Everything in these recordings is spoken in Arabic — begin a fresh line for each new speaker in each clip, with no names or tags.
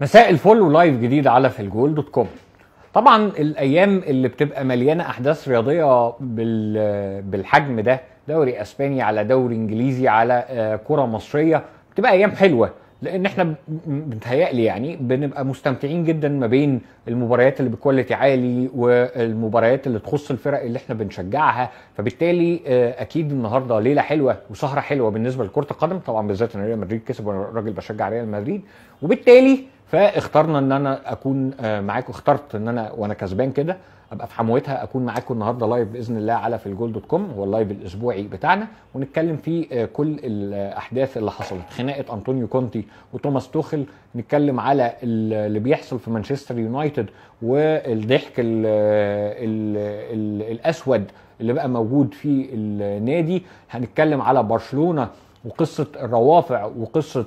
مساء الفل ولايف جديد على في الجول دوت كوم طبعا الايام اللي بتبقى مليانه احداث رياضيه بالحجم ده دوري اسباني على دوري انجليزي على آه، كره مصريه بتبقى ايام حلوه لان احنا بنتهيألي يعني بنبقى مستمتعين جدا ما بين المباريات اللي بكواليتي عالي والمباريات اللي تخص الفرق اللي احنا بنشجعها فبالتالي آه، اكيد النهارده ليله حلوه وسهره حلوه بالنسبه لكره القدم طبعا بالذات ان ريال مدريد كسب وانا راجل بشجع ريال مدريد وبالتالي فاخترنا ان انا اكون آه، معاكم اخترت ان انا وانا كسبان كده ابقى في حموتها اكون معاكم النهارده لايف باذن الله على في الجول دوت كوم هو اللايف الاسبوعي بتاعنا ونتكلم فيه آه، كل الاحداث اللي حصلت خناقه انطونيو كونتي وتوماس توخل نتكلم على اللي بيحصل في مانشستر يونايتد والضحك الـ الـ الـ الاسود اللي بقى موجود في النادي هنتكلم على برشلونه وقصه الروافع وقصه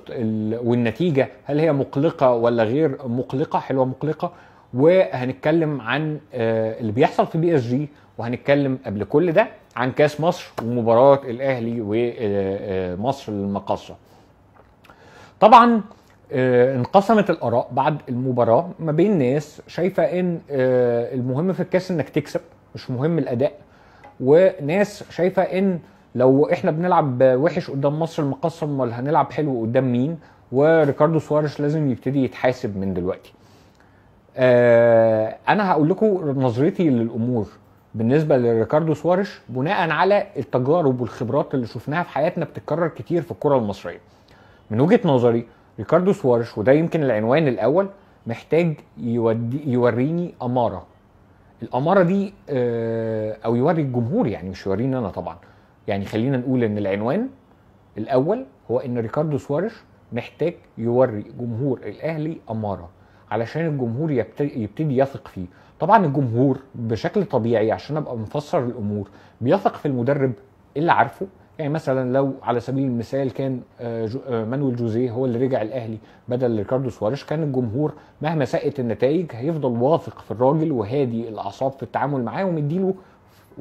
والنتيجه هل هي مقلقه ولا غير مقلقه حلوه مقلقه وهنتكلم عن آه، اللي بيحصل في بي اس جي وهنتكلم قبل كل ده عن كاس مصر ومباراه الاهلي ومصر آه، آه، المقصه. طبعا انقسمت الاراء بعد المباراه ما بين ناس شايفه ان المهم في الكاس انك تكسب مش مهم الاداء وناس شايفه ان لو احنا بنلعب وحش قدام مصر المقسم ولا هنلعب حلو قدام مين وريكاردو سواريش لازم يبتدي يتحاسب من دلوقتي آه، انا هقول لكم نظرتي للامور بالنسبه لريكاردو سواريش بناء على التجارب والخبرات اللي شفناها في حياتنا بتتكرر كتير في الكره المصريه من وجهه نظري ريكاردو سواريش وده يمكن العنوان الاول محتاج يودي يوريني اماره الاماره دي آه، او يوري الجمهور يعني مش يوريني انا طبعا يعني خلينا نقول ان العنوان الاول هو ان ريكاردو سواريش محتاج يوري جمهور الاهلي اماره علشان الجمهور يبتدي يثق فيه طبعا الجمهور بشكل طبيعي عشان ابقى مفسر الامور بيثق في المدرب اللي عارفه يعني مثلا لو على سبيل المثال كان آه، آه، مانويل جوزيه هو اللي رجع الاهلي بدل ريكاردو سواريش كان الجمهور مهما ساءت النتائج هيفضل واثق في الراجل وهادي الاعصاب في التعامل معاه ومديله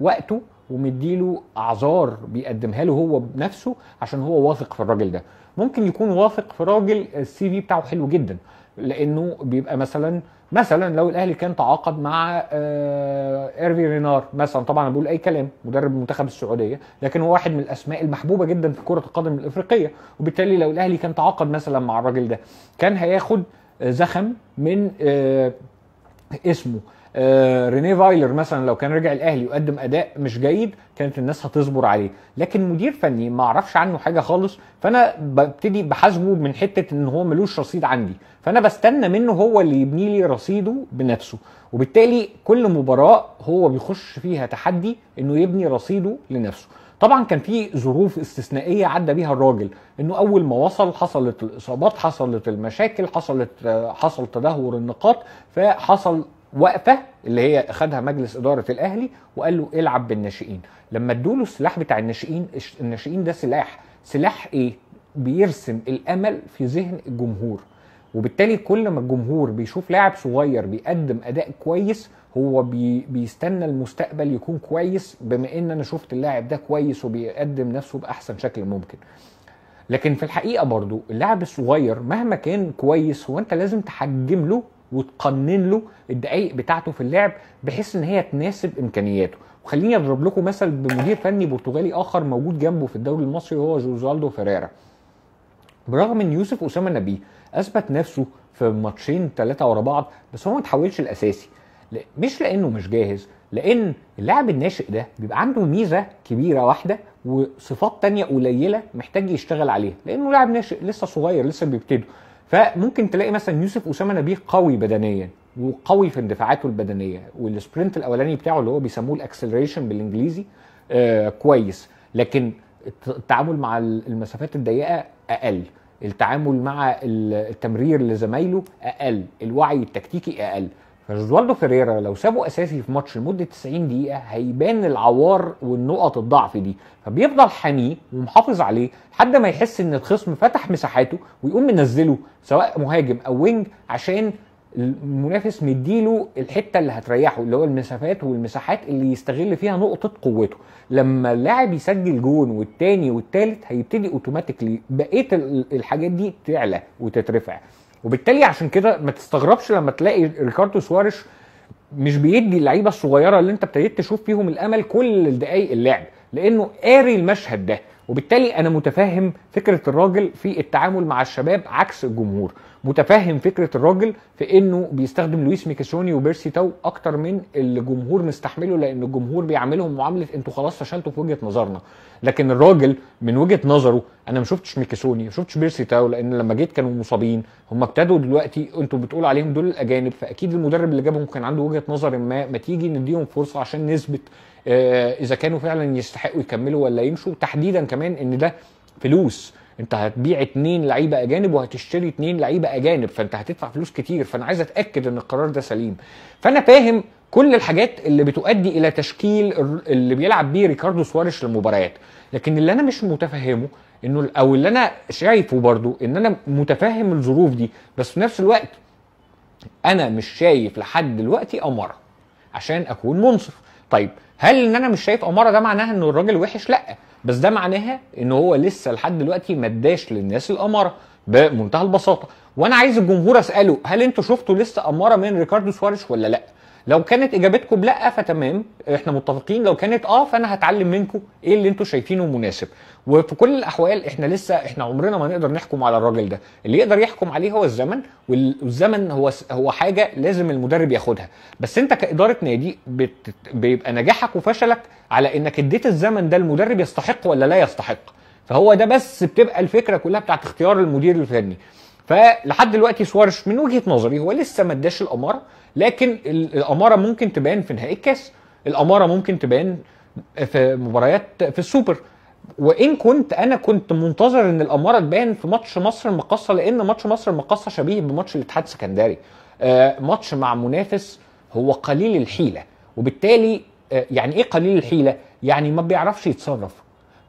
وقته ومديله اعذار بيقدمها له هو بنفسه عشان هو واثق في الراجل ده ممكن يكون واثق في راجل السي في بتاعه حلو جدا لانه بيبقى مثلا مثلا لو الاهلي كان تعاقد مع آه، ايرفي رينار مثلا طبعا بقول اي كلام مدرب المنتخب السعوديه لكن هو واحد من الاسماء المحبوبه جدا في كره القدم الافريقيه وبالتالي لو الاهلي كان تعاقد مثلا مع الراجل ده كان هياخد آه، زخم من آه، اسمه آه، رينيه فايلر مثلا لو كان رجع الاهلي وقدم اداء مش جيد كانت الناس هتصبر عليه لكن مدير فني ما اعرفش عنه حاجه خالص فانا ببتدي بحاسبه من حته ان هو ملوش رصيد عندي فانا بستنى منه هو اللي يبني لي رصيده بنفسه وبالتالي كل مباراه هو بيخش فيها تحدي انه يبني رصيده لنفسه طبعا كان في ظروف استثنائيه عدى بيها الراجل انه اول ما وصل حصلت الاصابات حصلت المشاكل حصلت آه، حصل تدهور النقاط فحصل وقفه اللي هي خدها مجلس اداره الاهلي وقال له العب بالناشئين لما ادوله السلاح بتاع الناشئين الناشئين ده سلاح سلاح ايه بيرسم الامل في ذهن الجمهور وبالتالي كل ما الجمهور بيشوف لاعب صغير بيقدم اداء كويس هو بي بيستنى المستقبل يكون كويس بما ان انا شفت اللاعب ده كويس وبيقدم نفسه باحسن شكل ممكن لكن في الحقيقه برضو اللاعب الصغير مهما كان كويس هو انت لازم تحجم له وتقنن له الدقائق بتاعته في اللعب بحيث ان هي تناسب امكانياته وخليني اضرب لكم مثل بمدير فني برتغالي اخر موجود جنبه في الدوري المصري وهو جوزالدو فيريرا برغم ان يوسف اسامه نبيه اثبت نفسه في ماتشين ثلاثه ورا بعض بس هو ما تحولش الاساسي مش لانه مش جاهز لان اللاعب الناشئ ده بيبقى عنده ميزه كبيره واحده وصفات تانية قليله محتاج يشتغل عليها لانه لاعب ناشئ لسه صغير لسه بيبتدوا فممكن تلاقي مثلا يوسف اسامه نبيه قوي بدنيا وقوي في اندفاعاته البدنيه والسبرنت الاولاني بتاعه اللي هو بيسموه الاكسلريشن بالانجليزي آه كويس لكن التعامل مع المسافات الضيقه اقل التعامل مع التمرير لزمايله اقل الوعي التكتيكي اقل فازوالدو فيريرا لو سابه اساسي في ماتش لمده 90 دقيقه هيبان العوار والنقط الضعف دي فبيفضل حاميه ومحافظ عليه لحد ما يحس ان الخصم فتح مساحاته ويقوم منزله سواء مهاجم او وينج عشان المنافس مديله الحته اللي هتريحه اللي هو المسافات والمساحات اللي يستغل فيها نقطه قوته لما اللاعب يسجل جون والتاني والتالت هيبتدي اوتوماتيكلي بقيه الحاجات دي تعلى وتترفع وبالتالي عشان كده ما تستغربش لما تلاقي ريكاردو سواريش مش بيدي اللعيبه الصغيره اللي انت ابتديت تشوف فيهم الامل كل دقائق اللعب لانه قاري المشهد ده وبالتالي انا متفهم فكره الراجل في التعامل مع الشباب عكس الجمهور متفهم فكره الراجل في انه بيستخدم لويس ميكاسوني وبيرسي تاو اكتر من الجمهور مستحمله لان الجمهور بيعاملهم معامله انتوا خلاص فشلتوا في وجهه نظرنا لكن الراجل من وجهه نظره انا ما شفتش ميكاسوني ما شفتش بيرسي تاو لان لما جيت كانوا مصابين هم ابتدوا دلوقتي انتوا بتقولوا عليهم دول الاجانب فاكيد المدرب اللي جابهم كان عنده وجهه نظر ما ما تيجي نديهم فرصه عشان نثبت آه، اذا كانوا فعلا يستحقوا يكملوا ولا يمشوا تحديدا كمان ان ده فلوس انت هتبيع اتنين لعيبه اجانب وهتشتري اتنين لعيبه اجانب فانت هتدفع فلوس كتير فانا عايز اتاكد ان القرار ده سليم فانا فاهم كل الحاجات اللي بتؤدي الى تشكيل اللي بيلعب بيه ريكاردو سواريش للمباريات لكن اللي انا مش متفهمه انه او اللي انا شايفه برضو ان انا متفهم الظروف دي بس في نفس الوقت انا مش شايف لحد دلوقتي اماره عشان اكون منصف طيب هل ان انا مش شايف اماره ده معناها ان الراجل وحش لا بس ده معناها ان هو لسه لحد دلوقتي ما اداش للناس الاماره بمنتهى البساطه وانا عايز الجمهور اساله هل انتوا شفتوا لسه اماره من ريكاردو سواريش ولا لا لو كانت اجابتكم لا فتمام احنا متفقين لو كانت اه فانا هتعلم منكم ايه اللي انتوا شايفينه مناسب وفي كل الاحوال احنا لسه احنا عمرنا ما نقدر نحكم على الراجل ده اللي يقدر يحكم عليه هو الزمن والزمن هو هو حاجه لازم المدرب ياخدها بس انت كاداره نادي بيبقى نجاحك وفشلك على انك اديت الزمن ده المدرب يستحق ولا لا يستحق فهو ده بس بتبقى الفكره كلها بتاعت اختيار المدير الفني فلحد دلوقتي سوارش من وجهه نظري هو لسه ما اداش الاماره لكن الاماره ممكن تبان في نهائي الكاس الاماره ممكن تبان في مباريات في السوبر وان كنت انا كنت منتظر ان الاماره تبان في ماتش مصر المقاصه لان ماتش مصر المقاصه شبيه بماتش الاتحاد السكندري آه، ماتش مع منافس هو قليل الحيله وبالتالي آه، يعني ايه قليل الحيله يعني ما بيعرفش يتصرف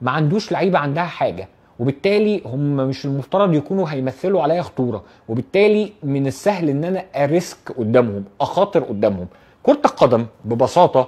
ما عندوش لعيبه عندها حاجه وبالتالي هم مش المفترض يكونوا هيمثلوا عليا خطوره وبالتالي من السهل ان انا اريسك قدامهم اخاطر قدامهم كره القدم ببساطه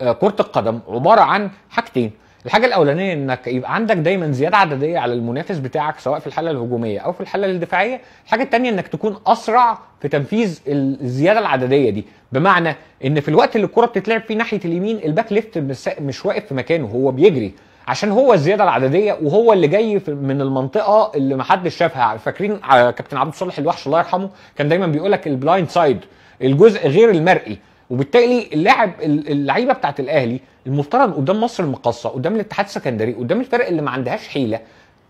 آه، كره القدم عباره عن حاجتين الحاجه الاولانيه انك يبقى عندك دايما زياده عدديه على المنافس بتاعك سواء في الحاله الهجوميه او في الحاله الدفاعيه الحاجه الثانيه انك تكون اسرع في تنفيذ الزياده العدديه دي بمعنى ان في الوقت اللي الكره بتتلعب فيه ناحيه اليمين الباك ليفت مش واقف في مكانه هو بيجري عشان هو الزياده العدديه وهو اللي جاي من المنطقه اللي محدش شافها فاكرين كابتن عبد الصالح الوحش الله يرحمه كان دايما بيقول لك البلايند سايد الجزء غير المرئي وبالتالي اللاعب اللعيبه بتاعت الاهلي المفترض قدام مصر المقصه قدام الاتحاد السكندري قدام الفرق اللي ما عندهاش حيله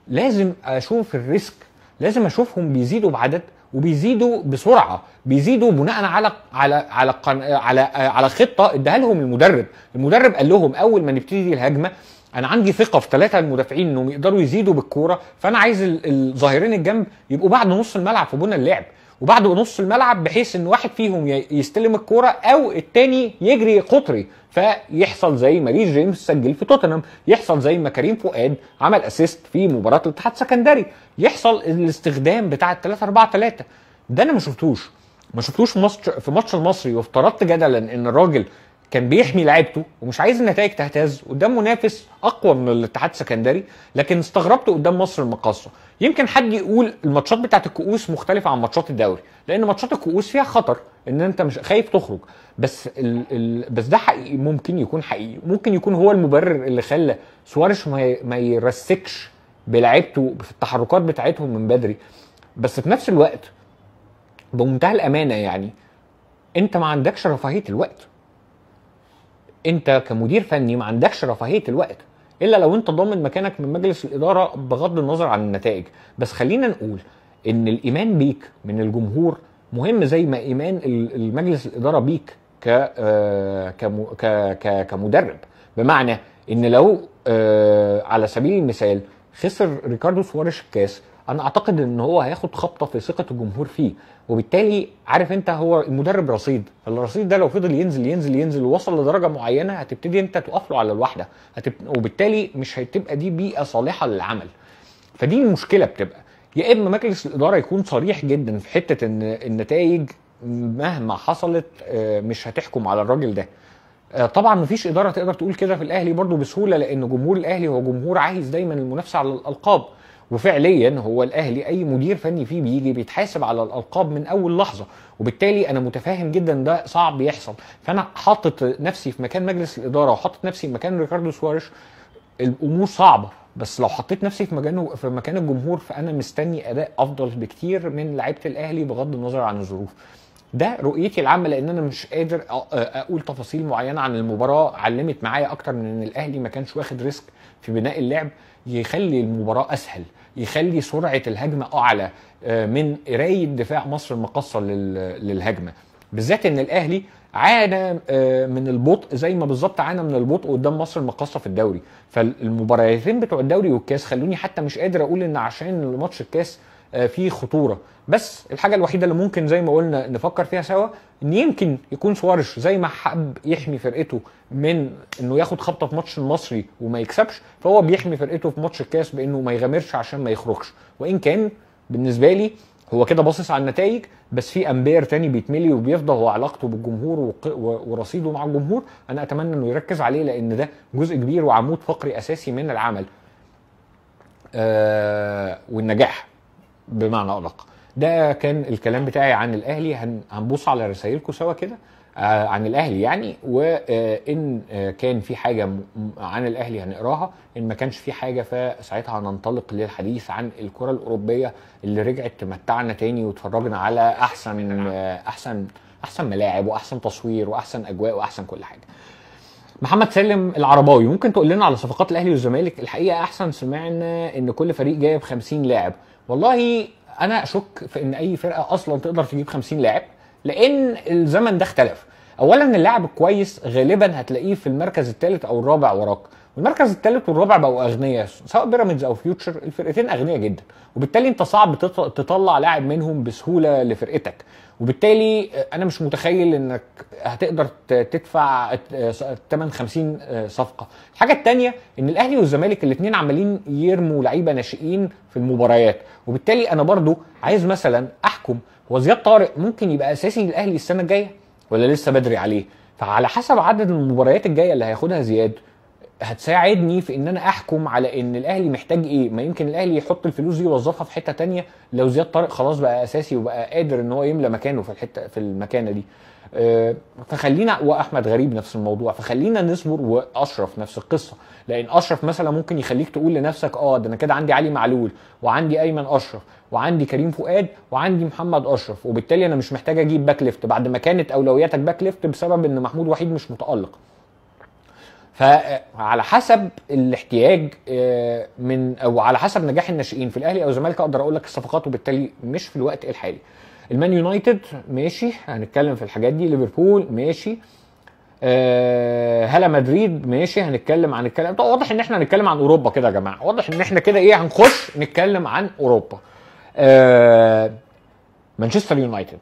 لازم اشوف الريسك لازم اشوفهم بيزيدوا بعدد وبيزيدوا بسرعه بيزيدوا بناء على على على على آه، على خطه اداها لهم المدرب المدرب قال لهم اول ما نبتدي الهجمه انا عندي ثقه في ثلاثه المدافعين انهم يقدروا يزيدوا بالكوره فانا عايز الظاهرين الجنب يبقوا بعد نص الملعب في بنى اللعب وبعد نص الملعب بحيث ان واحد فيهم يستلم الكوره او التاني يجري قطري فيحصل زي ما ريس جيمس سجل في توتنهام يحصل زي ما كريم فؤاد عمل اسيست في مباراه الاتحاد السكندري يحصل الاستخدام بتاع ال 3 4 3 ده انا ما شفتوش ما شفتوش في ماتش المصري وافترضت جدلا ان الراجل كان بيحمي لعيبته ومش عايز النتائج تهتز قدام منافس اقوى من الاتحاد السكندري لكن استغربت قدام مصر المقاصه يمكن حد يقول الماتشات بتاعت الكؤوس مختلفه عن ماتشات الدوري لان ماتشات الكؤوس فيها خطر ان انت مش خايف تخرج بس ال ال بس ده حقيقي ممكن يكون حقيقي ممكن يكون هو المبرر اللي خلى سواريش ما, ما يرسكش بلعيبته في التحركات بتاعتهم من بدري بس في نفس الوقت بمنتهى الامانه يعني انت ما عندكش رفاهيه الوقت انت كمدير فني ما عندكش رفاهيه الوقت الا لو انت ضامن مكانك من مجلس الاداره بغض النظر عن النتائج بس خلينا نقول ان الايمان بيك من الجمهور مهم زي ما ايمان المجلس الاداره بيك آه، ك كمدرب بمعنى ان لو آه، على سبيل المثال خسر ريكاردو سواريش الكاس انا اعتقد ان هو هياخد خبطه في ثقه الجمهور فيه وبالتالي عارف انت هو المدرب رصيد الرصيد ده لو فضل ينزل ينزل ينزل ووصل لدرجه معينه هتبتدي انت تقف له على الواحده هتب... وبالتالي مش هتبقى دي بيئه صالحه للعمل فدي المشكله بتبقى يا اما مجلس الاداره يكون صريح جدا في حته ان النتائج مهما حصلت آه، مش هتحكم على الراجل ده آه، طبعا مفيش اداره تقدر تقول كده في الاهلي برضو بسهوله لان جمهور الاهلي هو جمهور عايز دايما المنافسه على الالقاب وفعليا هو الاهلي اي مدير فني فيه بيجي بيتحاسب على الالقاب من اول لحظه وبالتالي انا متفاهم جدا ده صعب يحصل فانا حاطط نفسي في مكان مجلس الاداره وحاطط نفسي في مكان ريكاردو سواريش الامور صعبه بس لو حطيت نفسي في مكان في مكان الجمهور فانا مستني اداء افضل بكتير من لعيبه الاهلي بغض النظر عن الظروف ده رؤيتي العامه لان انا مش قادر اقول تفاصيل معينه عن المباراه علمت معايا اكتر من ان الاهلي ما كانش واخد ريسك في بناء اللعب يخلي المباراه اسهل يخلي سرعه الهجمه اعلى آه، من قرايه دفاع مصر المقصر للهجمه بالذات ان الاهلي عانى آه، من البطء زي ما بالظبط عانى من البطء قدام مصر المقصه في الدوري فالمباراتين بتوع الدوري والكاس خلوني حتى مش قادر اقول ان عشان ماتش الكاس آه، في خطوره بس الحاجه الوحيده اللي ممكن زي ما قلنا نفكر فيها سوا ان يمكن يكون سوارش زي ما حب يحمي فرقته من انه ياخد خبطه في ماتش المصري وما يكسبش فهو بيحمي فرقته في ماتش الكاس بانه ما يغامرش عشان ما يخرجش وان كان بالنسبه لي هو كده باصص على النتائج بس في امبير تاني بيتملي وبيفضل هو علاقته بالجمهور ورصيده مع الجمهور انا اتمنى انه يركز عليه لان ده جزء كبير وعمود فقري اساسي من العمل آه والنجاح بمعنى ادق ده كان الكلام بتاعي عن الاهلي هنبص على رسائلكم سوا كده آه، عن الاهلي يعني وان آه، آه، كان في حاجه عن الاهلي هنقراها ان ما كانش في حاجه فساعتها هننطلق للحديث عن الكره الاوروبيه اللي رجعت تمتعنا تاني وتفرجنا على احسن احسن احسن ملاعب واحسن تصوير واحسن اجواء واحسن كل حاجه محمد سالم العرباوي ممكن تقول لنا على صفقات الاهلي والزمالك الحقيقه احسن سمعنا ان كل فريق جايب 50 لاعب والله انا اشك في ان اي فرقه اصلا تقدر تجيب 50 لاعب لان الزمن ده اختلف اولا اللاعب الكويس غالبا هتلاقيه في المركز الثالث او الرابع وراك والمركز الثالث والرابع بقوا اغنياء سواء بيراميدز او فيوتشر الفرقتين اغنياء جدا وبالتالي انت صعب تطلع لاعب منهم بسهوله لفرقتك وبالتالي آه، انا مش متخيل انك هتقدر تدفع 58 آه، 50 آه، صفقه الحاجه الثانيه ان الاهلي والزمالك الاثنين عمالين يرموا لعيبه ناشئين في المباريات وبالتالي انا برضو عايز مثلا احكم هو زياد طارق ممكن يبقى اساسي للاهلي السنه الجايه ولا لسه بدري عليه فعلى حسب عدد المباريات الجايه اللي هياخدها زياد هتساعدني في ان انا احكم على ان الاهلي محتاج ايه ما يمكن الاهلي يحط الفلوس دي يوظفها في حته تانية لو زياد طارق خلاص بقى اساسي وبقى قادر ان هو يملى مكانه في الحته في المكانه دي آه، فخلينا واحمد غريب نفس الموضوع فخلينا نصبر واشرف نفس القصه لان اشرف مثلا ممكن يخليك تقول لنفسك اه ده انا كده عندي علي معلول وعندي ايمن اشرف وعندي كريم فؤاد وعندي محمد اشرف وبالتالي انا مش محتاج اجيب باك ليفت بعد ما كانت اولوياتك باك ليفت بسبب ان محمود وحيد مش متالق فعلى حسب الاحتياج آه، من او على حسب نجاح الناشئين في الاهلي او الزمالك اقدر اقول لك الصفقات وبالتالي مش في الوقت الحالي المان يونايتد ماشي هنتكلم في الحاجات دي ليفربول ماشي هلا آه، مدريد ماشي هنتكلم عن الكلام طيب واضح ان احنا هنتكلم عن اوروبا كده يا جماعه واضح ان احنا كده ايه هنخش نتكلم عن اوروبا آه، مانشستر يونايتد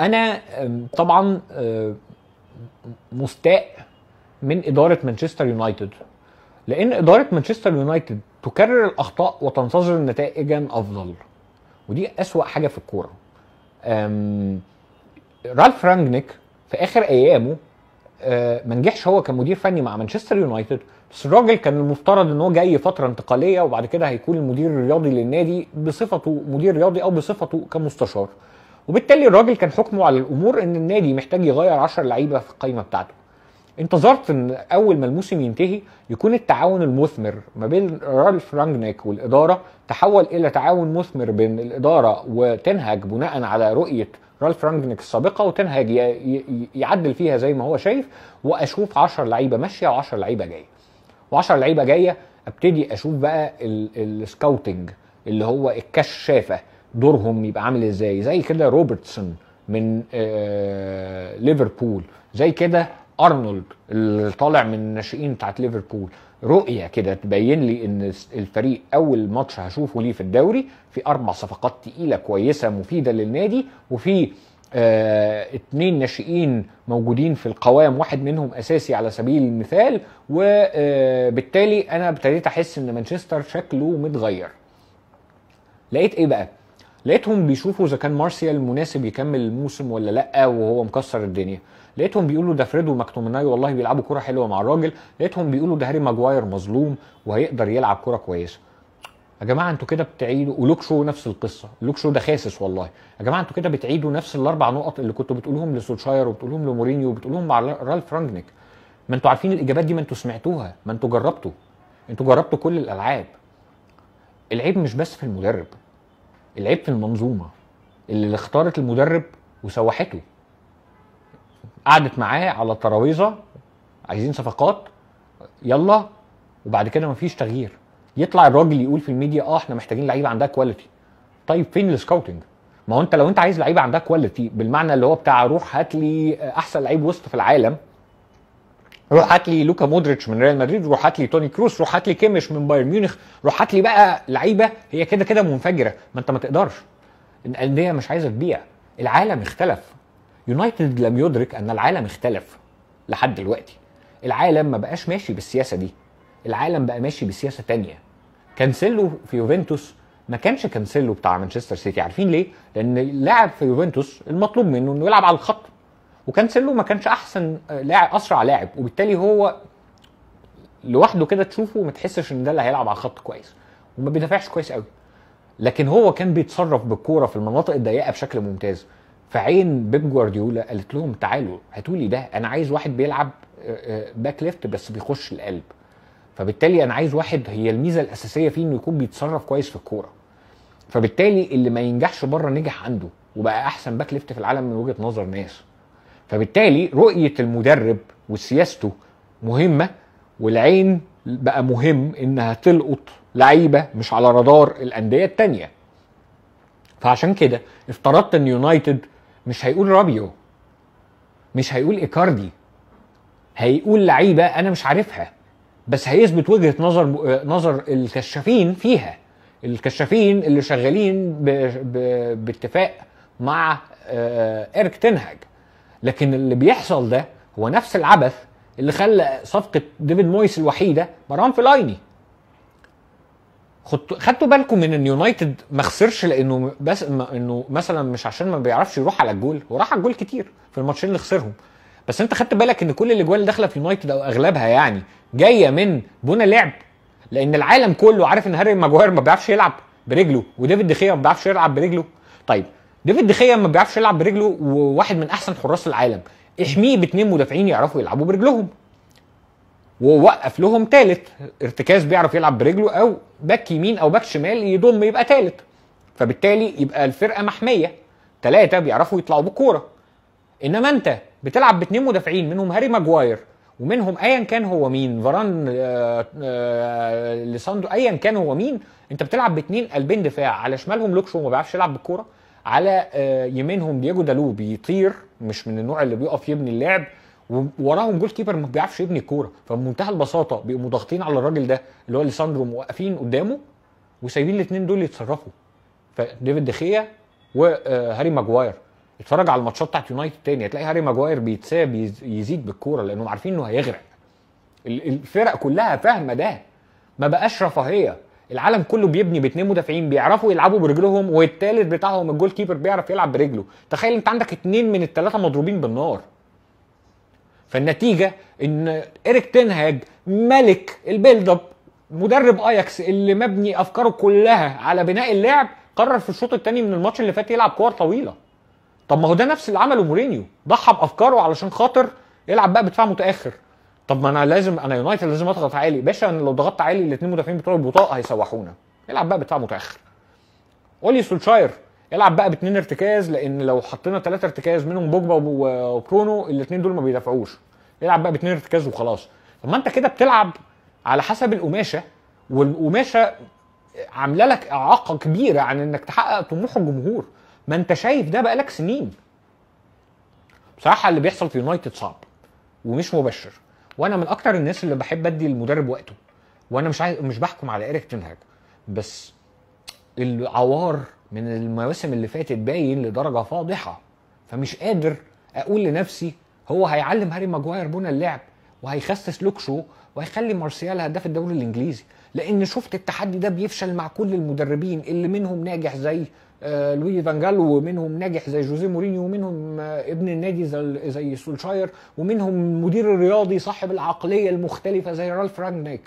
انا طبعا مستاء من اداره مانشستر يونايتد لان اداره مانشستر يونايتد تكرر الاخطاء وتنتظر نتائجا افضل ودي اسوا حاجه في الكوره رالف رانجنيك في اخر ايامه آه، ما نجحش هو كمدير فني مع مانشستر يونايتد بس الراجل كان المفترض ان هو جاي فتره انتقاليه وبعد كده هيكون المدير الرياضي للنادي بصفته مدير رياضي او بصفته كمستشار وبالتالي الراجل كان حكمه على الامور ان النادي محتاج يغير 10 لعيبه في القائمه بتاعته انتظرت ان اول ما الموسم ينتهي يكون التعاون المثمر ما بين رالف رانجنيك والاداره تحول الى تعاون مثمر بين الاداره وتنهج بناء على رؤيه رالف رانجنيك السابقه وتنهج يعدل فيها زي ما هو شايف واشوف 10 لعيبه ماشيه و10 لعيبه جايه و10 لعيبه جايه ابتدي اشوف بقى السكاوتنج اللي هو الكشافه دورهم يبقى عامل ازاي زي كده روبرتسون من آه، ليفربول زي كده ارنولد اللي طالع من الناشئين بتاعت ليفربول رؤيه كده تبين لي ان الفريق اول ماتش هشوفه ليه في الدوري في اربع صفقات تقيله كويسه مفيده للنادي وفي آه اتنين ناشئين موجودين في القوام واحد منهم اساسي على سبيل المثال وبالتالي آه، انا ابتديت احس ان مانشستر شكله متغير لقيت ايه بقى لقيتهم بيشوفوا اذا كان مارسيال مناسب يكمل الموسم ولا لا وهو مكسر الدنيا لقيتهم بيقولوا ده فريد وماكتوميناي والله بيلعبوا كوره حلوه مع الراجل لقيتهم بيقولوا ده هاري ماجواير مظلوم وهيقدر يلعب كوره كويسه يا جماعه انتوا كده بتعيدوا ولوك شو نفس القصه لوكشو شو ده خاسس والله يا جماعه انتوا كده بتعيدوا نفس الاربع نقط اللي كنتوا بتقولهم لسولشاير وبتقولهم لمورينيو وبتقولهم مع رالف رانجنيك ما انتوا عارفين الاجابات دي ما انتوا سمعتوها ما انتوا جربتوا انتوا جربتوا كل الالعاب العيب مش بس في المدرب العيب في المنظومه اللي اختارت المدرب وسوحته قعدت معاه على الترابيزه عايزين صفقات يلا وبعد كده مفيش تغيير يطلع الراجل يقول في الميديا اه احنا محتاجين لعيبه عندها كواليتي طيب فين السكاوتنج ما هو انت لو انت عايز لعيبه عندها كواليتي بالمعنى اللي هو بتاع روح هات لي احسن لعيب وسط في العالم روح هات لي لوكا مودريتش من ريال مدريد روح هات لي توني كروس روح هات لي كيميش من بايرن ميونخ روح هات لي بقى لعيبه هي كده كده منفجره ما انت ما تقدرش الانديه مش عايزه تبيع العالم اختلف يونايتد لم يدرك ان العالم اختلف لحد دلوقتي العالم ما بقاش ماشي بالسياسه دي العالم بقى ماشي بسياسه تانية كانسيلو في يوفنتوس ما كانش كانسيلو بتاع مانشستر سيتي عارفين ليه لان اللاعب في يوفنتوس المطلوب منه انه يلعب على الخط وكانسيلو ما كانش احسن لاعب اسرع لاعب وبالتالي هو لوحده كده تشوفه ما تحسش ان ده اللي هيلعب على الخط كويس وما بيدافعش كويس قوي لكن هو كان بيتصرف بالكوره في المناطق الضيقه بشكل ممتاز فعين بيب جوارديولا قالت لهم تعالوا هاتوا لي ده انا عايز واحد بيلعب آه، آه، باك ليفت بس بيخش القلب فبالتالي انا عايز واحد هي الميزه الاساسيه فيه انه يكون بيتصرف كويس في الكوره فبالتالي اللي ما ينجحش بره نجح عنده وبقى احسن باك ليفت في العالم من وجهه نظر ناس فبالتالي رؤيه المدرب وسياسته مهمه والعين بقى مهم انها تلقط لعيبه مش على رادار الانديه التانيه فعشان كده افترضت ان يونايتد مش هيقول رابيو مش هيقول ايكاردي هيقول لعيبه انا مش عارفها بس هيثبت وجهه نظر آه، نظر الكشافين فيها الكشافين اللي شغالين ب... ب... باتفاق مع آه، ايرك تنهج لكن اللي بيحصل ده هو نفس العبث اللي خلى صفقه ديفيد مويس الوحيده مروان فلايني خدتوا بالكم من ان يونايتد ما خسرش لانه بس ما انه مثلا مش عشان ما بيعرفش يروح على الجول هو راح على الجول كتير في الماتشين اللي خسرهم بس انت خدت بالك ان كل الاجوال اللي داخله في يونايتد او اغلبها يعني جايه من بنى لعب لان العالم كله عارف ان هاري ماجواير ما بيعرفش يلعب برجله وديفيد دخيا ما بيعرفش يلعب برجله طيب ديفيد دخيا ما بيعرفش يلعب برجله وواحد من احسن حراس العالم احميه باتنين مدافعين يعرفوا يلعبوا برجلهم ووقف لهم ثالث ارتكاز بيعرف يلعب برجله او باك يمين او باك شمال يضم يبقى ثالث فبالتالي يبقى الفرقه محميه ثلاثه بيعرفوا يطلعوا بالكوره انما انت بتلعب باتنين مدافعين منهم هاري ماجواير ومنهم ايا كان هو مين فاران آه، آه، ليساندو ايا كان هو مين انت بتلعب باتنين قلبين دفاع على شمالهم لوكشو ما بيعرفش يلعب بالكوره على آه، يمينهم دياجو دالو بيطير مش من النوع اللي بيقف يبني اللعب ووراهم جول كيبر ما بيعرفش يبني الكوره فبمنتهى البساطه بيقوموا ضاغطين على الراجل ده اللي هو ليساندرو موقفين قدامه وسايبين الاثنين دول يتصرفوا فديفيد دخيا وهاري آه، ماجواير اتفرج على الماتشات بتاعت يونايتد تاني هتلاقي هاري ماجواير بيتساب يزيد بالكوره لانهم عارفين انه هيغرق الفرق كلها فاهمه ده ما بقاش رفاهيه العالم كله بيبني باتنين مدافعين بيعرفوا يلعبوا برجلهم والتالت بتاعهم الجول كيبر بيعرف يلعب برجله تخيل انت عندك اتنين من الثلاثه مضروبين بالنار فالنتيجه ان ايريك تنهاج ملك البيلد اب مدرب اياكس اللي مبني افكاره كلها على بناء اللعب قرر في الشوط الثاني من الماتش اللي فات يلعب كور طويله طب ما هو ده نفس اللي عمله مورينيو ضحى بافكاره علشان خاطر يلعب بقى بدفاع متاخر طب ما انا لازم انا يونايتد لازم اضغط عالي باشا انا لو ضغطت عالي الاثنين مدافعين بتوع البطاقه هيسوحونا العب بقى بدفاع متاخر اولي سولشاير العب بقى باثنين ارتكاز لان لو حطينا ثلاثه ارتكاز منهم بوجبا وبرونو الاثنين دول ما بيدافعوش العب بقى باثنين ارتكاز وخلاص طب ما انت كده بتلعب على حسب القماشه والقماشه عامله لك اعاقه كبيره عن انك تحقق طموح الجمهور ما انت شايف ده بقالك سنين بصراحه اللي بيحصل في يونايتد صعب ومش مبشر وانا من اكتر الناس اللي بحب ادي المدرب وقته وانا مش عايز مش بحكم على ايريك تنهاج بس العوار من المواسم اللي فاتت باين لدرجه فاضحه فمش قادر اقول لنفسي هو هيعلم هاري ماجواير بونا اللعب وهيخسس لوك شو وهيخلي مارسيال هداف الدوري الانجليزي لان شفت التحدي ده بيفشل مع كل المدربين اللي منهم ناجح زي آه، لوي فانجال ومنهم ناجح زي جوزيه مورينيو ومنهم آه، ابن النادي زي, زي سولشاير ومنهم مدير الرياضي صاحب العقليه المختلفه زي رالف راجنيك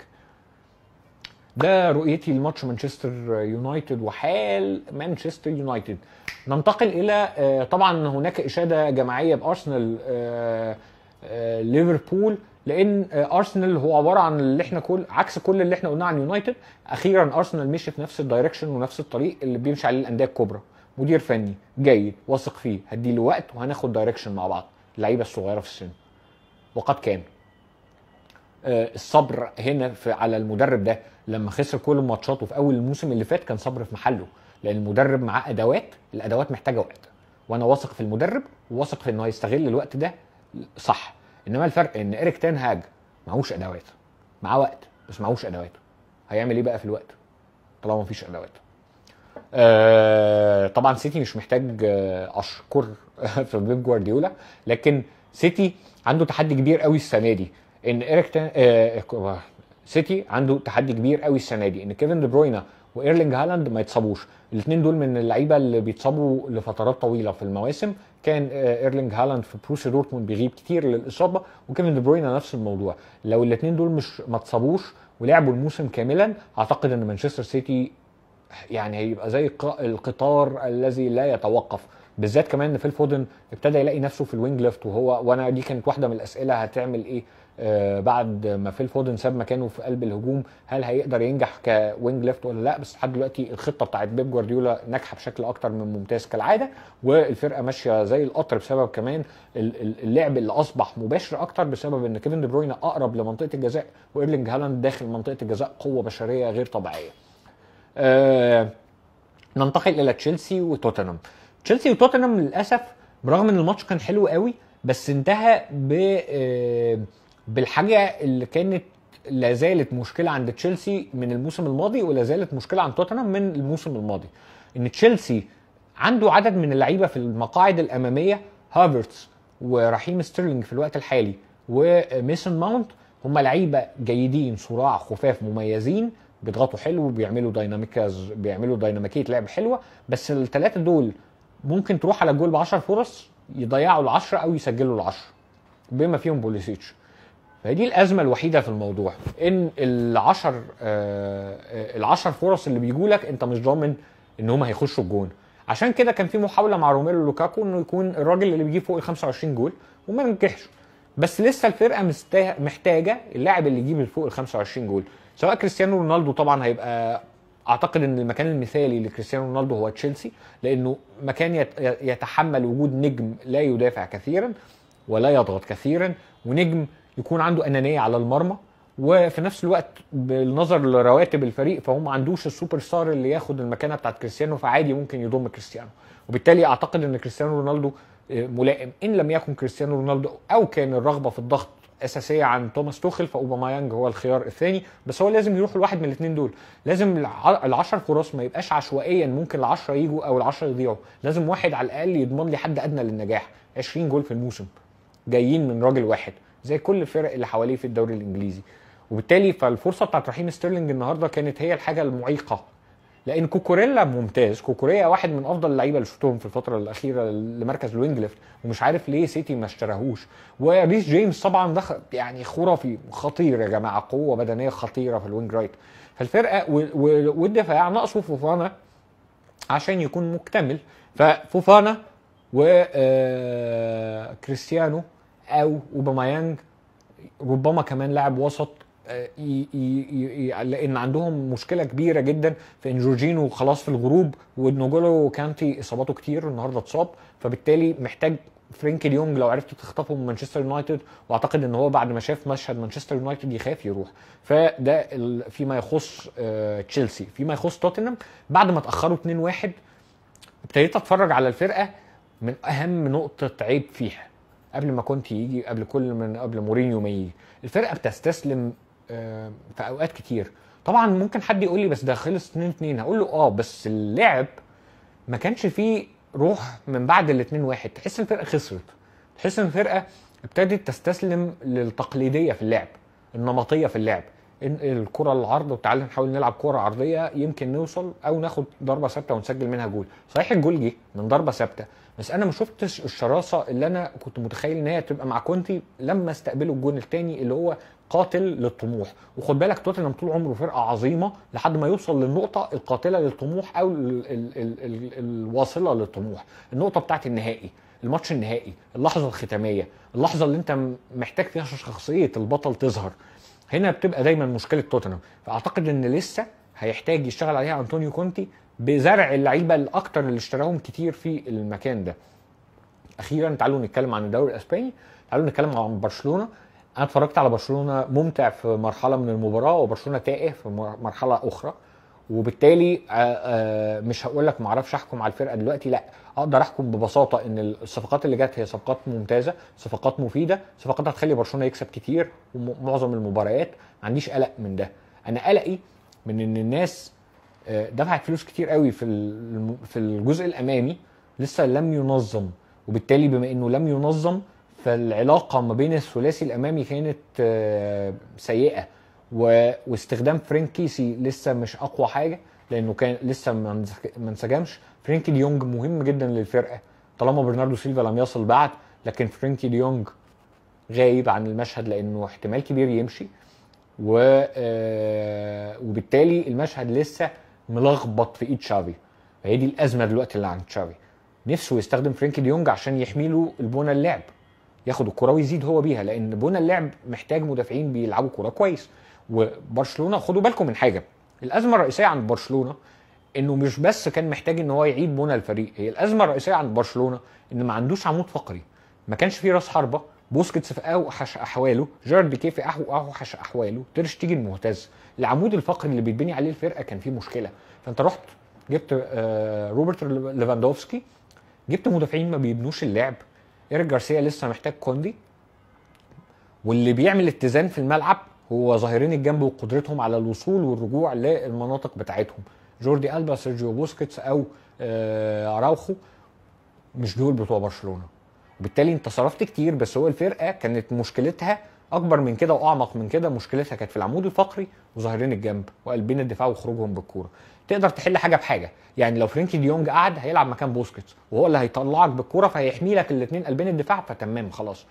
ده رؤيتي لماتش مانشستر يونايتد وحال مانشستر يونايتد ننتقل الى آه، طبعا هناك اشاده جماعيه بارسنال آه، آه، ليفربول لان ارسنال هو عباره عن اللي احنا كل عكس كل اللي احنا قلناه عن يونايتد اخيرا ارسنال مشي في نفس الدايركشن ونفس الطريق اللي بيمشي عليه الانديه الكبرى مدير فني جيد واثق فيه هديله وقت وهناخد دايركشن مع بعض اللعيبه الصغيره في السن وقد كان الصبر هنا في على المدرب ده لما خسر كل ماتشاته في اول الموسم اللي فات كان صبر في محله لان المدرب معاه ادوات الادوات محتاجه وقت وانا واثق في المدرب وواثق في انه هيستغل الوقت ده صح انما الفرق ان ايريك تان هاج معهوش ادوات معاه وقت بس معهوش ادوات هيعمل ايه بقى في الوقت طالما مفيش ادوات آه طبعا سيتي مش محتاج آه اشكر في بيب جوارديولا لكن سيتي عنده تحدي كبير قوي السنه دي ان ايريك تان آه سيتي عنده تحدي كبير قوي السنه دي ان كيفن دي بروينا وايرلينج هالاند ما يتصابوش الاثنين دول من اللعيبه اللي بيتصابوا لفترات طويله في المواسم كان آه، ايرلينج هالاند في بروسيا دورتموند بيغيب كتير للاصابه وكيفن دي بروينا نفس الموضوع لو الاثنين دول مش ما اتصابوش ولعبوا الموسم كاملا اعتقد ان مانشستر سيتي يعني هيبقى زي القطار الذي لا يتوقف بالذات كمان ان فيل فودن ابتدى يلاقي نفسه في الوينج ليفت وهو وانا دي كانت واحده من الاسئله هتعمل ايه آه، بعد ما فيل فودن ساب مكانه في قلب الهجوم هل هيقدر ينجح كوينج ليفت ولا لا بس لحد دلوقتي الخطه بتاعت بيب جوارديولا ناجحه بشكل اكتر من ممتاز كالعاده والفرقه ماشيه زي القطر بسبب كمان اللعب اللي اصبح مباشر اكتر بسبب ان كيفن دي بروين اقرب لمنطقه الجزاء وايرلينج هالاند داخل منطقه الجزاء قوه بشريه غير طبيعيه آه ننتقل الى تشيلسي وتوتنهام تشيلسي وتوتنهام للاسف برغم ان الماتش كان حلو قوي بس انتهى ب آه، بالحاجه اللي كانت لا زالت مشكله عند تشيلسي من الموسم الماضي ولا زالت مشكله عند توتنهام من الموسم الماضي ان تشيلسي عنده عدد من اللعيبه في المقاعد الاماميه هافرتس ورحيم ستيرلينج في الوقت الحالي وميسون ماونت هم لعيبه جيدين صراع خفاف مميزين بيضغطوا حلو وبيعملوا ديناميكاز بيعملوا دايناميكيه لعب حلوه بس الثلاثه دول ممكن تروح على الجول ب 10 فرص يضيعوا ال 10 او يسجلوا ال 10 بما فيهم بوليسيتش فدي الازمه الوحيده في الموضوع ان ال 10 ال 10 فرص اللي بيجوا لك انت مش ضامن ان هم هيخشوا الجون عشان كده كان في محاوله مع روميرو لوكاكو انه يكون الراجل اللي بيجيب فوق ال 25 جول وما نجحش بس لسه الفرقه مستاه... محتاجه اللاعب اللي يجيب فوق ال 25 جول سواء كريستيانو رونالدو طبعا هيبقى اعتقد ان المكان المثالي لكريستيانو رونالدو هو تشيلسي لانه مكان يتحمل وجود نجم لا يدافع كثيرا ولا يضغط كثيرا ونجم يكون عنده انانيه على المرمى وفي نفس الوقت بالنظر لرواتب الفريق فهم ما عندوش السوبر ستار اللي ياخد المكانه بتاعت كريستيانو فعادي ممكن يضم كريستيانو وبالتالي اعتقد ان كريستيانو رونالدو آه، ملائم ان لم يكن كريستيانو رونالدو او كان الرغبه في الضغط اساسيه عن توماس توخل فاوباميانج هو الخيار الثاني بس هو لازم يروح لواحد من الاثنين دول لازم ال10 فرص ما يبقاش عشوائيا ممكن ال10 يجوا او ال10 يضيعوا لازم واحد على الاقل يضمن لي حد ادنى للنجاح 20 جول في الموسم جايين من راجل واحد زي كل الفرق اللي حواليه في الدوري الانجليزي وبالتالي فالفرصه بتاعت رحيم ستيرلينج النهارده كانت هي الحاجه المعيقه لان كوكوريلا ممتاز كوكوريا واحد من افضل اللعيبه اللي شفتهم في الفتره الاخيره لمركز ليفت ومش عارف ليه سيتي ما اشتراهوش وريس جيمس طبعا ده يعني خرافي خطير يا جماعه قوه بدنيه خطيره في الوينج رايت فالفرقه والدفاع ناقصه فوفانا عشان يكون مكتمل ففوفانا و آه، كريستيانو او اوباميانج ربما كمان لاعب وسط آه، لان عندهم مشكله كبيره جدا في ان جورجينو خلاص في الغروب وان كانتي اصاباته كتير النهارده اتصاب فبالتالي محتاج فرينك ديونج لو عرفت تخطفه من مانشستر يونايتد واعتقد ان هو بعد ما شاف مشهد مانشستر يونايتد يخاف يروح فده فيما يخص آه، تشيلسي فيما يخص توتنهام بعد ما اتاخروا 2-1 ابتديت اتفرج على الفرقه من اهم نقطه عيب فيها قبل ما كنت يجي قبل كل من قبل مورينيو ما يجي الفرقه بتستسلم آه، في اوقات كتير طبعا ممكن حد يقول لي بس ده خلص 2 2 هقول له اه بس اللعب ما كانش فيه روح من بعد ال 2 1 تحس الفرقه خسرت تحس ان الفرقه ابتدت تستسلم للتقليديه في اللعب النمطيه في اللعب انقل الكره للعرض وتعالى نحاول نلعب كره عرضيه يمكن نوصل او ناخد ضربه ثابته ونسجل منها جول صحيح الجول جه من ضربه ثابته بس انا ما شفتش الشراسه اللي انا كنت متخيل ان هي تبقى مع كونتي لما استقبلوا الجون الثاني اللي هو قاتل للطموح وخد بالك توتنهام طول عمره فرقه عظيمه لحد ما يوصل للنقطه القاتله للطموح او الـ الـ الـ الـ الواصله للطموح النقطه بتاعت النهائي الماتش النهائي اللحظه الختاميه اللحظه اللي انت محتاج فيها شخصيه البطل تظهر هنا بتبقى دايما مشكله توتنهام فاعتقد ان لسه هيحتاج يشتغل عليها انطونيو كونتي بزرع اللعيبه الاكتر اللي اشتراهم كتير في المكان ده اخيرا تعالوا نتكلم عن الدوري الاسباني تعالوا نتكلم عن برشلونه انا اتفرجت على برشلونه ممتع في مرحله من المباراه وبرشلونه تائه في مرحله اخرى وبالتالي آه، آه، مش هقول لك ما اعرفش احكم على الفرقه دلوقتي لا اقدر احكم ببساطه ان الصفقات اللي جت هي صفقات ممتازه صفقات مفيده صفقات هتخلي برشلونه يكسب كتير ومعظم المباريات ما عنديش قلق من ده انا قلقي من ان الناس آه، دفعت فلوس كتير قوي في في الجزء الامامي لسه لم ينظم وبالتالي بما انه لم ينظم فالعلاقه ما بين الثلاثي الامامي كانت سيئه و... واستخدام كيسي لسه مش اقوى حاجه لانه كان لسه ما انسجمش فرينكي ديونج مهم جدا للفرقه طالما برناردو سيلفا لم يصل بعد لكن فرينكي ديونج غايب عن المشهد لانه احتمال كبير يمشي و آه، وبالتالي المشهد لسه ملخبط في ايد تشافي فهي دي الازمه دلوقتي اللي عند تشافي نفسه يستخدم فرينكي ديونج عشان يحمي له البونه اللعب ياخد الكره ويزيد هو بيها لان بنى اللعب محتاج مدافعين بيلعبوا كوره كويس وبرشلونه خدوا بالكم من حاجه الازمه الرئيسيه عند برشلونه انه مش بس كان محتاج ان هو يعيد بنى الفريق هي الازمه الرئيسيه عند برشلونه ان ما عندوش عمود فقري ما كانش فيه راس حربه بوسكيتس في اوحش احواله جارد كيه في اوحش احواله ترش تيجي المهتز العمود الفقري اللي بيتبني عليه الفرقه كان فيه مشكله فانت رحت جبت آه، روبرت ليفاندوفسكي جبت مدافعين ما بيبنوش اللعب ايريك جارسيا لسه محتاج كوندي واللي بيعمل اتزان في الملعب هو ظاهرين الجنب وقدرتهم على الوصول والرجوع للمناطق بتاعتهم جوردي البا سيرجيو بوسكيتس او آه، اراوخو مش دول بتوع برشلونه وبالتالي انت صرفت كتير بس هو الفرقه كانت مشكلتها اكبر من كده واعمق من كده مشكلتها كانت في العمود الفقري وظاهرين الجنب وقلبين الدفاع وخروجهم بالكوره تقدر تحل حاجه بحاجه يعني لو فرينكي ديونج قعد هيلعب مكان بوسكيتس وهو اللي هيطلعك بالكوره فهيحمي لك الاثنين قلبين الدفاع فتمام خلاص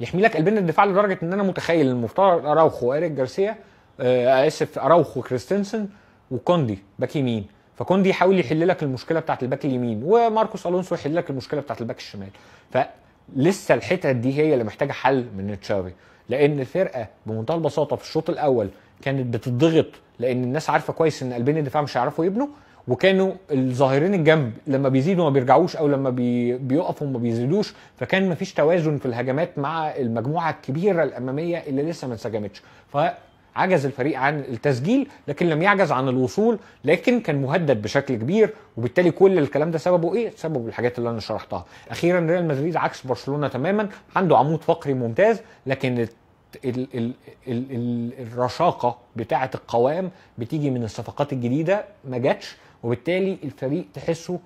يحمي لك قلبنا الدفاع لدرجه ان انا متخيل المفترض اراوخو واريك جارسيا آه اسف اراوخو كريستنسن وكوندي باك يمين فكوندي يحاول يحل لك المشكله بتاعت الباك اليمين وماركوس الونسو يحل لك المشكله بتاعت الباك الشمال فلسه الحتت دي هي اللي محتاجه حل من تشافي لان الفرقه بمنتهى البساطه في الشوط الاول كانت بتضغط لان الناس عارفه كويس ان قلبين الدفاع مش هيعرفوا يبنوا وكانوا الظاهرين الجنب لما بيزيدوا ما بيرجعوش او لما بي بيقفوا ما بيزيدوش فكان ما فيش توازن في الهجمات مع المجموعه الكبيره الاماميه اللي لسه ما انسجمتش فعجز الفريق عن التسجيل لكن لم يعجز عن الوصول لكن كان مهدد بشكل كبير وبالتالي كل الكلام ده سببه ايه سببه الحاجات اللي انا شرحتها اخيرا ريال مدريد عكس برشلونه تماما عنده عمود فقري ممتاز لكن الـ الـ الـ الرشاقه بتاعه القوام بتيجي من الصفقات الجديده ما جاتش وبالتالي الفريق تحسه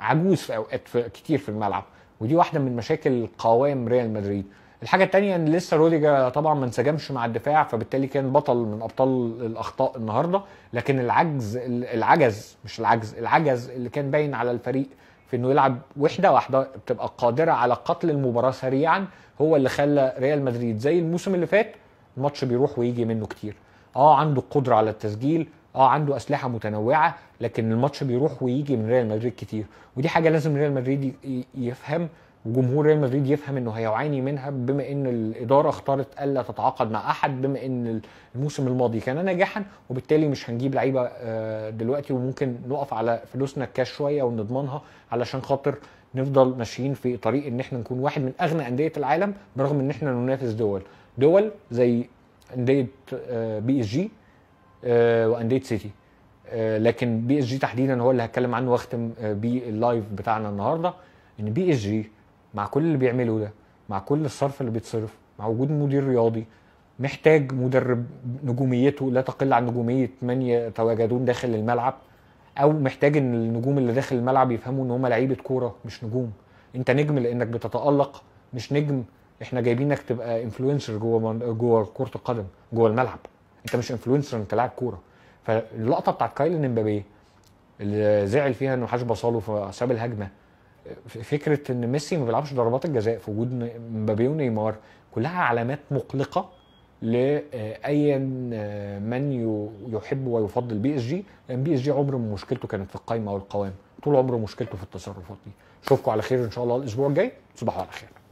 عجوز في اوقات في كتير في الملعب ودي واحده من مشاكل قوام ريال مدريد الحاجه الثانيه ان لسه روديجر طبعا ما انسجمش مع الدفاع فبالتالي كان بطل من ابطال الاخطاء النهارده لكن العجز العجز مش العجز العجز اللي كان باين على الفريق في انه يلعب وحده واحده بتبقى قادره على قتل المباراه سريعا هو اللي خلى ريال مدريد زي الموسم اللي فات الماتش بيروح ويجي منه كتير اه عنده القدره على التسجيل اه عنده اسلحه متنوعه لكن الماتش بيروح ويجي من ريال مدريد كتير ودي حاجه لازم ريال مدريد يفهم وجمهور ريال مدريد يفهم انه هيعاني منها بما ان الاداره اختارت الا تتعاقد مع احد بما ان الموسم الماضي كان ناجحا وبالتالي مش هنجيب لعيبه آه، دلوقتي وممكن نقف على فلوسنا الكاش شويه ونضمنها علشان خاطر نفضل ماشيين في طريق ان احنا نكون واحد من اغنى انديه العالم برغم ان احنا ننافس دول دول زي انديه آه، بي اس جي آه، وانديه سيتي آه، لكن بي اس جي تحديدا هو اللي هتكلم عنه واختم آه، بيه اللايف بتاعنا النهارده ان بي اس جي مع كل اللي بيعمله ده مع كل الصرف اللي بيتصرف مع وجود مدير رياضي محتاج مدرب نجوميته لا تقل عن نجوميه من يتواجدون داخل الملعب او محتاج ان النجوم اللي داخل الملعب يفهموا ان هم لعيبه كوره مش نجوم انت نجم لانك بتتالق مش نجم احنا جايبينك تبقى انفلونسر جوه جوه كره القدم جوه الملعب انت مش انفلونسر انت لاعب كوره فاللقطه بتاعت كايلن امبابي اللي زعل فيها انه حاش بصاله فساب الهجمه فكره ان ميسي ما بيلعبش ضربات الجزاء في وجود مبابي ونيمار كلها علامات مقلقه لايا آه، آه، من يحب ويفضل بي اس جي لان بي اس جي عمره ما مشكلته كانت في القايمه او القوام طول عمره مشكلته في التصرفات دي اشوفكم على خير ان شاء الله الاسبوع الجاي تصبحوا على خير